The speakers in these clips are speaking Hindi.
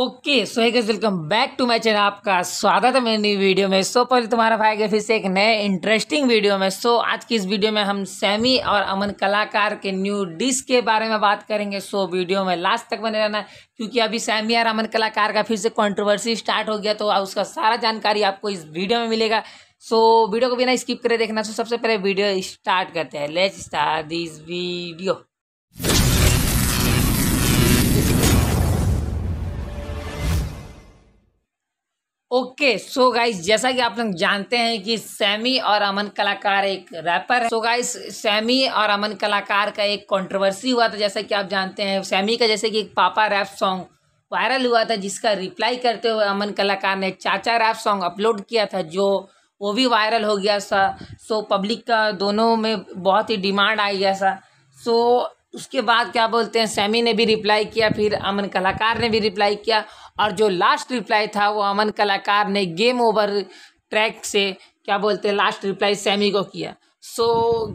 okay so welcome back to my channel आपका स्वागत है मेरी नई वीडियो में सो पहले तुम्हारा भाई गया फिर से एक नए इंटरेस्टिंग वीडियो में सो so, आज की इस वीडियो में हम सैमी और अमन कलाकार के न्यू डिश के बारे में बात करेंगे सो so, वीडियो में लास्ट तक बने रहना क्योंकि अभी सैमी और अमन कलाकार का फिर से कॉन्ट्रोवर्सी स्टार्ट हो गया तो उसका सारा जानकारी आपको इस वीडियो में मिलेगा सो so, वीडियो को बिना स्किप करे देखना सो so, सबसे पहले वीडियो स्टार्ट करते हैं let's start this video okay so guys जैसा कि आप लोग जानते हैं कि सैमी और अमन कलाकार एक रैपर है सो गाइस सैमी और अमन कलाकार का एक कंट्रोवर्सी हुआ था जैसा कि आप जानते हैं सैमी का जैसे कि एक पापा रैप सॉन्ग वायरल हुआ था जिसका रिप्लाई करते हुए अमन कलाकार ने चाचा रैप सॉन्ग अपलोड किया था जो वो भी वायरल हो गया था सो पब्लिक का दोनों में बहुत ही डिमांड आ गया था सो उसके बाद क्या बोलते हैं सैमी ने भी रिप्लाई किया फिर अमन कलाकार ने भी रिप्लाई किया और जो लास्ट रिप्लाई था वो अमन कलाकार ने गेम ओवर ट्रैक से क्या बोलते हैं लास्ट रिप्लाई सैमी को किया सो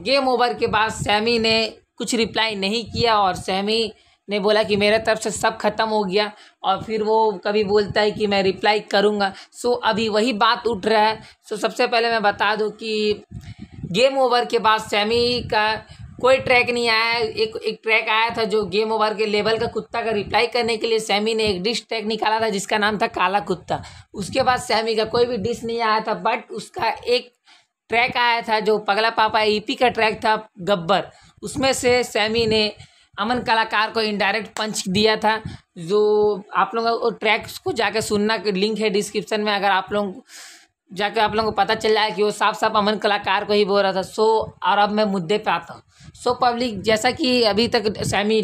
गेम ओवर के बाद सैमी ने कुछ रिप्लाई नहीं किया और सैमी ने बोला कि मेरे तरफ से सब खत्म हो गया और फिर वो कभी बोलता है कि मैं रिप्लाई करूँगा सो अभी वही बात उठ रहा है सो सबसे पहले मैं बता दूँ कि गेम ओवर के बाद सैमी का कोई ट्रैक नहीं आया एक एक ट्रैक आया था जो गेम ओवर के लेवल का कुत्ता का रिप्लाई करने के लिए सैमी ने एक डिश ट्रैक निकाला था जिसका नाम था काला कुत्ता उसके बाद सैमी का कोई भी डिश नहीं आया था बट उसका एक ट्रैक आया था जो पगला पापा ईपी e का ट्रैक था गब्बर उसमें से सैमी ने अमन कलाकार को इनडायरेक्ट पंच दिया था जो आप लोगों ट्रैक्स को जाके सुनना लिंक है डिस्क्रिप्शन में अगर आप लोग जाके आप लोगों को पता चल जाए कि वो साफ साफ अमन कलाकार को ही बोल रहा था सो और अब मैं मुद्दे पे आता हूँ सो पब्लिक जैसा कि अभी तक सैमी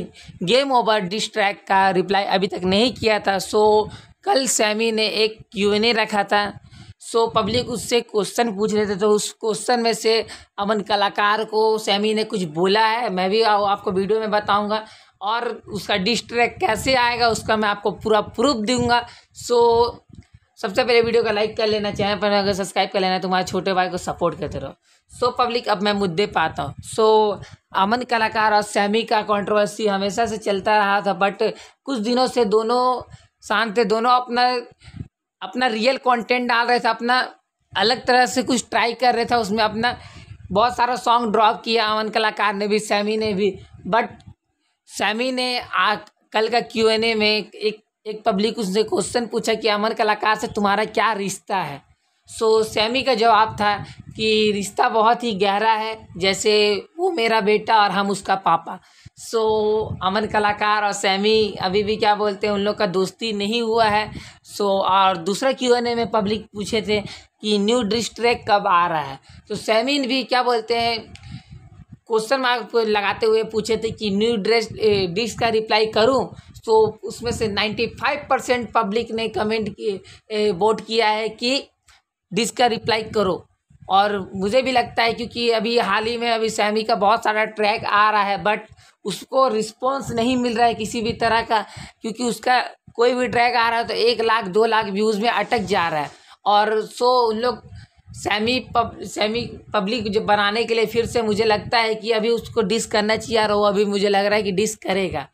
गेम ओवर डिस्ट्रैक का रिप्लाई अभी तक नहीं किया था सो कल सैमी ने एक क्यू एन ए रखा था सो पब्लिक उससे क्वेश्चन पूछ रहे थे तो उस क्वेश्चन में से अमन कलाकार को सैमी ने कुछ बोला है मैं भी आपको वीडियो में बताऊंगा और उसका डिस्ट्रैक कैसे आएगा उसका मैं आपको पूरा प्रूफ दूंगा सो सबसे पहले वीडियो को लाइक कर लेना चैनल पर अगर सब्सक्राइब कर लेना तुम्हारे तो छोटे भाई को सपोर्ट करते रहो सो so, पब्लिक अब मैं मुद्दे पाता हूँ सो so, अमन कलाकार और सैमी का कंट्रोवर्सी हमेशा से चलता रहा था बट कुछ दिनों से दोनों शांत थे दोनों अपना अपना रियल कंटेंट डाल रहे थे अपना अलग तरह से कुछ ट्राई कर रहे थे उसमें अपना बहुत सारा सॉन्ग ड्रॉप किया अमन कलाकार ने भी सैमी ने भी बट सैमी ने आ कल का क्यू एन ए में एक एक पब्लिक उससे क्वेश्चन पूछा कि अमर कलाकार से तुम्हारा क्या रिश्ता है सो so, सैमी का जवाब था कि रिश्ता बहुत ही गहरा है जैसे वो मेरा बेटा और हम उसका पापा सो so, अमन कलाकार और सैमी अभी भी क्या बोलते हैं उन लोग का दोस्ती नहीं हुआ है सो so, और दूसरा क्यू एन ए में पब्लिक पूछे थे कि न्यू ट्रैक कब आ रहा है तो सैमी भी क्या बोलते हैं क्वेश्चन मार्क लगाते हुए पूछे थे कि न्यू ड्रेस डिश का रिप्लाई करूं तो उसमें से नाइन्टी फाइव परसेंट पब्लिक ने कमेंट किए वोट किया है कि का रिप्लाई करो और मुझे भी लगता है क्योंकि अभी हाल ही में अभी सैमी का बहुत सारा ट्रैक आ रहा है बट उसको रिस्पॉन्स नहीं मिल रहा है किसी भी तरह का क्योंकि उसका कोई भी ट्रैक आ रहा है तो एक लाख दो लाख व्यूज़ में अटक जा रहा है और सो उन लोग सेमी पब सेमी पब्लिक जो बनाने के लिए फिर से मुझे लगता है कि अभी उसको डिस करना चाहिए और वो अभी मुझे लग रहा है कि डिस करेगा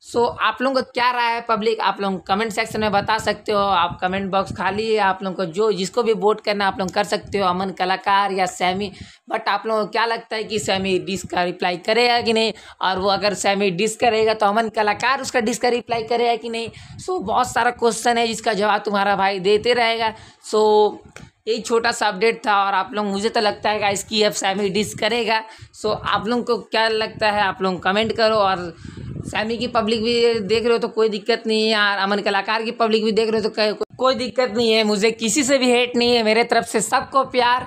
सो so, आप लोगों को क्या राय है पब्लिक आप लोग कमेंट सेक्शन में बता सकते हो आप कमेंट बॉक्स खाली है आप लोगों को जो जिसको भी वोट करना आप लोग कर सकते हो अमन कलाकार या सैमी बट आप लोगों को क्या लगता है कि सैमी डिस का रिप्लाई करेगा कि नहीं और वो अगर सैमी डिस करेगा तो अमन कलाकार उसका डिस का रिप्लाई करेगा कि नहीं सो so, बहुत सारा क्वेश्चन है जिसका जवाब तुम्हारा भाई देते रहेगा सो so, यही छोटा सा अपडेट था और आप लोग मुझे तो लगता है कि इसकी अब सैमी डिस करेगा सो so, आप लोगों को क्या लगता है आप लोग कमेंट करो और सैमी की पब्लिक भी देख रहे हो तो कोई दिक्कत नहीं है यार अमन कलाकार की पब्लिक भी देख रहे हो तो कोई दिक्कत नहीं है मुझे किसी से भी हेट नहीं है मेरे तरफ से सबको प्यार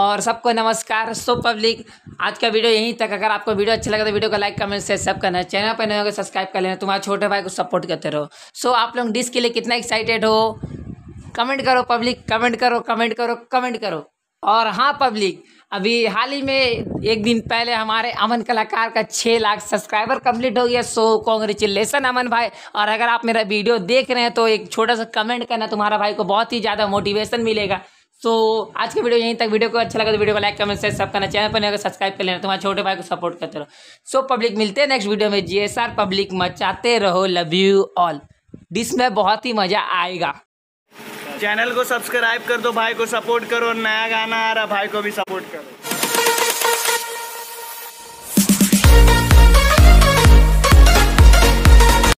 और सबको नमस्कार सो पब्लिक आज का वीडियो यहीं तक अगर आपको वीडियो अच्छा लगा तो वीडियो को लाइक कमेंट शेयर सब करना चैनल पर नए होगा सब्सक्राइब तो कर लेना तुम्हारे छोटे भाई को सपोर्ट करते रहो सो आप लोग डिस के लिए कितना एक्साइटेड हो कमेंट करो पब्लिक कमेंट करो कमेंट करो कमेंट करो और हाँ पब्लिक अभी हाल ही में एक दिन पहले हमारे अमन कलाकार का छः लाख सब्सक्राइबर कंप्लीट हो गया सो कॉन्ग्रेचुलेसन अमन भाई और अगर आप मेरा वीडियो देख रहे हैं तो एक छोटा सा कमेंट करना तुम्हारा भाई को बहुत ही ज़्यादा मोटिवेशन मिलेगा सो आज के वीडियो यहीं तक वीडियो को अच्छा लगा तो वीडियो को लाइक कमेंट शेयर सब करना चैनल पर नहीं सब्सक्राइब कर लेना तुम्हारे छोटे भाई को सपोर्ट करते रहो सो पब्लिक मिलते हैं नेक्स्ट वीडियो में जी पब्लिक मचाते रहो लव यू ऑल डिस में बहुत ही मज़ा आएगा चैनल को सब्सक्राइब कर दो भाई को सपोर्ट करो नया गाना आ रहा भाई को भी सपोर्ट करो